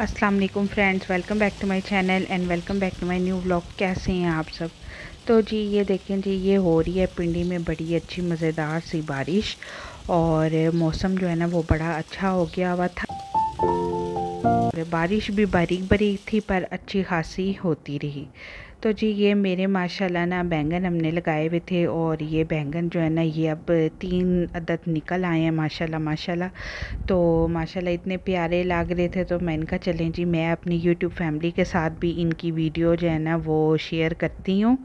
अस्सलाम वालेकुम friends welcome back to my channel and welcome back to my new vlog कैसे हैं आप सब तो जी ये देखें जी ये हो रही है पिंडी में बड़ी अच्छी मज़ेदार सी बारिश और मौसम जो है ना वो बड़ा अच्छा हो गया हुआ था और बारिश भी बारीक बारीक थी पर अच्छी खासी होती रही तो जी ये मेरे माशाल्लाह ना बैंगन हमने लगाए हुए थे और ये बैंगन जो है ना ये अब तीन अदद निकल आए हैं माशाल्लाह माशाल्लाह तो माशाल्लाह इतने प्यारे लग रहे थे तो मैंने कहा चलें जी मैं अपनी यूट्यूब फैमिली के साथ भी इनकी वीडियो जो है ना वो शेयर करती हूँ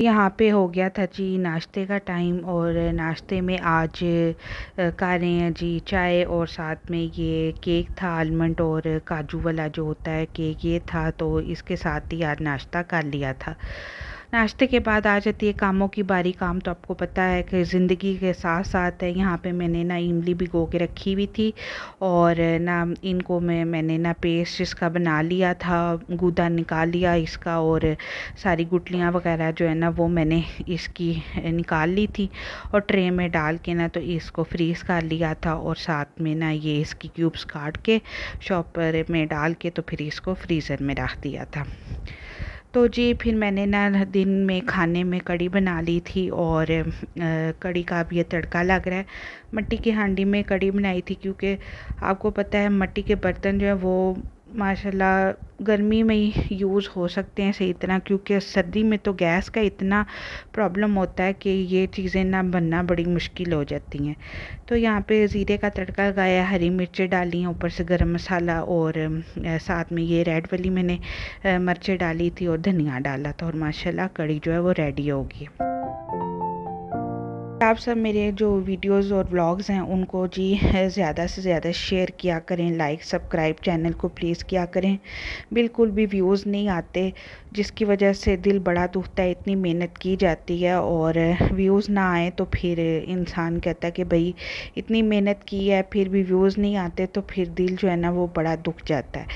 यहाँ पे हो गया था जी नाश्ते का टाइम और नाश्ते में आज खा रहे हैं जी चाय और साथ में ये केक था आलमंड और काजू वाला जो होता है केक ये था तो इसके साथ ही आज नाश्ता कर लिया था नाश्ते के बाद आ जाती है कामों की बारी काम तो आपको पता है कि ज़िंदगी के साथ साथ है यहाँ पे मैंने ना इमली भिगो के रखी हुई थी और ना इनको मैं मैंने ना पेस्ट इसका बना लिया था गूदा निकाल लिया इसका और सारी गुटलियाँ वगैरह जो है ना वो मैंने इसकी निकाल ली थी और ट्रे में डाल के ना तो इसको फ्रीज़ कर लिया था और साथ में ना ये इसकी क्यूब्स काट के शॉपर में डाल के तो फिर इसको फ्रीज़र में रख दिया था तो जी फिर मैंने ना दिन में खाने में कड़ी बना ली थी और कड़ी का अब यह तड़का लग रहा है मट्टी की हांडी में कड़ी बनाई थी क्योंकि आपको पता है मट्टी के बर्तन जो है वो माशाल्लाह गर्मी में ही यूज़ हो सकते हैं सही तरह क्योंकि सर्दी में तो गैस का इतना प्रॉब्लम होता है कि ये चीज़ें ना बनना बड़ी मुश्किल हो जाती हैं तो यहाँ पे ज़ीरे का तड़का लगाया हरी मिर्चें डाली हैं ऊपर से गरम मसाला और साथ में ये रेड वाली मैंने मिर्चें डाली थी और धनिया डाला था और माशाल्लाह कड़ी जो है वो रेडी होगी आप सब मेरे जो वीडियोस और व्लॉग्स हैं उनको जी ज़्यादा से ज़्यादा शेयर किया करें लाइक सब्सक्राइब चैनल को प्लीज़ किया करें बिल्कुल भी व्यूज़ नहीं आते जिसकी वजह से दिल बड़ा दुखता है इतनी मेहनत की जाती है और व्यूज़ ना आए तो फिर इंसान कहता है कि भाई इतनी मेहनत की है फिर भी व्यूज़ नहीं आते तो फिर दिल जो है ना वो बड़ा दुख जाता है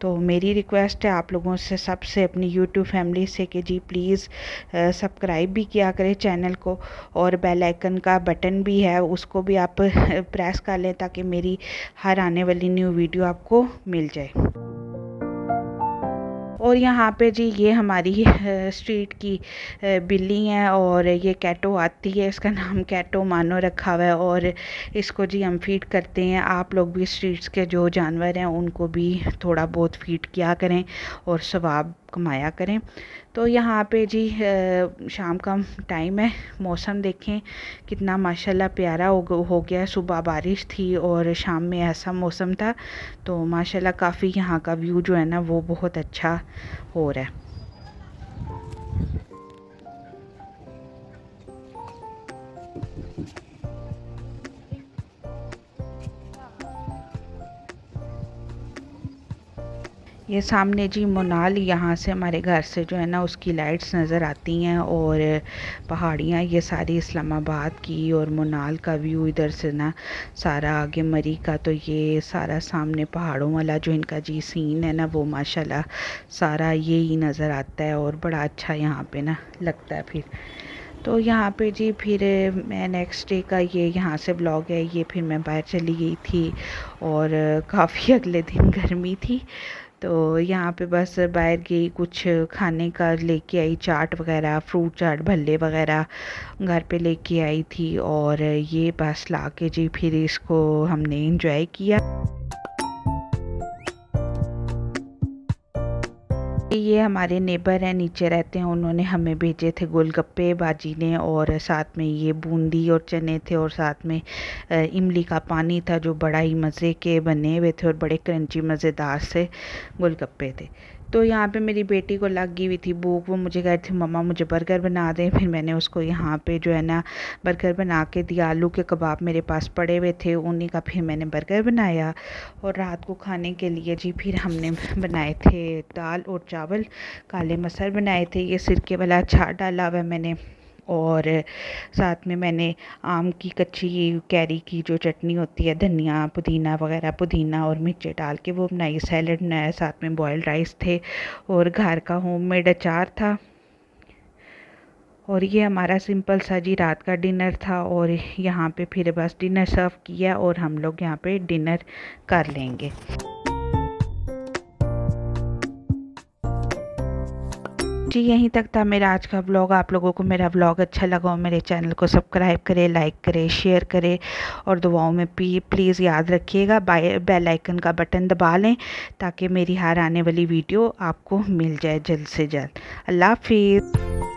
तो मेरी रिक्वेस्ट है आप लोगों से सबसे अपनी यूट्यूब फैमिली से कि जी प्लीज़ सब्सक्राइब भी किया करें चैनल को और बेल आइकन का बटन भी है उसको भी आप प्रेस कर लें ताकि मेरी हर आने वाली न्यू वीडियो आपको मिल जाए और यहाँ पे जी ये हमारी स्ट्रीट की बिल्ली है और ये कैटो आती है इसका नाम कैटो मानो रखा हुआ है और इसको जी हम फीड करते हैं आप लोग भी स्ट्रीट्स के जो जानवर हैं उनको भी थोड़ा बहुत फीड किया करें और स्वाब कमाया करें तो यहाँ पे जी शाम का टाइम है मौसम देखें कितना माशाल्लाह प्यारा हो गया सुबह बारिश थी और शाम में ऐसा मौसम था तो माशाल्लाह काफ़ी यहाँ का व्यू जो है ना वो बहुत अच्छा हो रहा है ये सामने जी मोनाल यहाँ से हमारे घर से जो है ना उसकी लाइट्स नज़र आती हैं और पहाड़ियाँ ये सारी इस्लामाबाद की और मोनाल का व्यू इधर से ना सारा आगे मरी का तो ये सारा सामने पहाड़ों वाला जो इनका जी सीन है ना वो माशाल्लाह सारा ये ही नज़र आता है और बड़ा अच्छा यहाँ पे ना लगता है फिर तो यहाँ पे जी फिर मैं नेक्स्ट डे का ये यहाँ से ब्लॉग है ये फिर मैं बाहर चली गई थी और काफ़ी अगले दिन गर्मी थी तो यहाँ पे बस बाहर गई कुछ खाने का लेके आई चाट वगैरह फ्रूट चाट भल्ले वगैरह घर पे लेके आई थी और ये बस ला के जी फिर इसको हमने इंजॉय किया ये हमारे नेबर हैं नीचे रहते हैं उन्होंने हमें भेजे थे गोलगप्पे बाजी ने और साथ में ये बूंदी और चने थे और साथ में इमली का पानी था जो बड़ा ही मज़े के बने हुए थे और बड़े क्रंची मज़ेदार से गोलगप्पे थे तो यहाँ पे मेरी बेटी को लग गई हुई थी भूख वो मुझे कह रही थी मम्मा मुझे बर्गर बना दें फिर मैंने उसको यहाँ पे जो है ना बर्गर बना के दिया आलू के कबाब मेरे पास पड़े हुए थे उन्हीं का फिर मैंने बर्गर बनाया और रात को खाने के लिए जी फिर हमने बनाए थे दाल और चावल काले मसर बनाए थे ये सिरके वाला छाट डाला हुआ मैंने और साथ में मैंने आम की कच्ची कैरी की जो चटनी होती है धनिया पुदीना वगैरह पुदीना और मिर्चें डाल के वो बनाई सैलड बनाया साथ में बॉयल राइस थे और घर का होम मेड अचार था और ये हमारा सिंपल सा जी रात का डिनर था और यहाँ पे फिर बस डिनर सर्व किया और हम लोग यहाँ पे डिनर कर लेंगे जी यहीं तक था मेरा आज का ब्लॉग आप लोगों को मेरा ब्लॉग अच्छा लगा हो मेरे चैनल को सब्सक्राइब करें लाइक करें शेयर करें और दुआओं में भी प्लीज़ याद रखिएगा बेल आइकन का बटन दबा लें ताकि मेरी हर आने वाली वीडियो आपको मिल जाए जल्द से जल्द अल्लाह हाफिज़